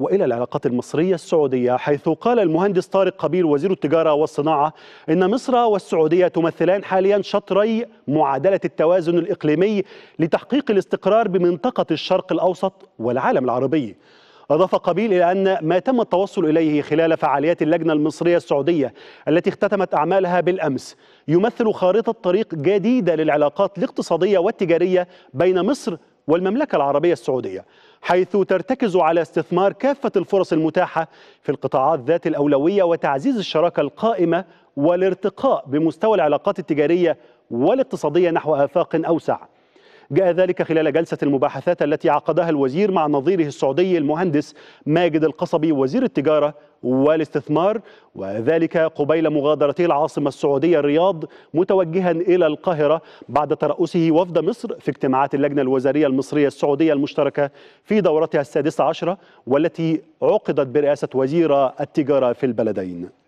والى العلاقات المصريه السعوديه حيث قال المهندس طارق قبيل وزير التجاره والصناعه ان مصر والسعوديه تمثلان حاليا شطري معادله التوازن الاقليمي لتحقيق الاستقرار بمنطقه الشرق الاوسط والعالم العربي. أضاف قبيل إلى أن ما تم التوصل إليه خلال فعاليات اللجنة المصرية السعودية التي اختتمت أعمالها بالأمس يمثل خارطة طريق جديدة للعلاقات الاقتصادية والتجارية بين مصر والمملكة العربية السعودية حيث ترتكز على استثمار كافة الفرص المتاحة في القطاعات ذات الأولوية وتعزيز الشراكة القائمة والارتقاء بمستوى العلاقات التجارية والاقتصادية نحو آفاق أوسع جاء ذلك خلال جلسة المباحثات التي عقدها الوزير مع نظيره السعودي المهندس ماجد القصبي وزير التجارة والاستثمار وذلك قبيل مغادرته العاصمة السعودية الرياض متوجها إلى القاهرة بعد ترأسه وفد مصر في اجتماعات اللجنة الوزارية المصرية السعودية المشتركة في دورتها السادسة عشرة والتي عقدت برئاسة وزير التجارة في البلدين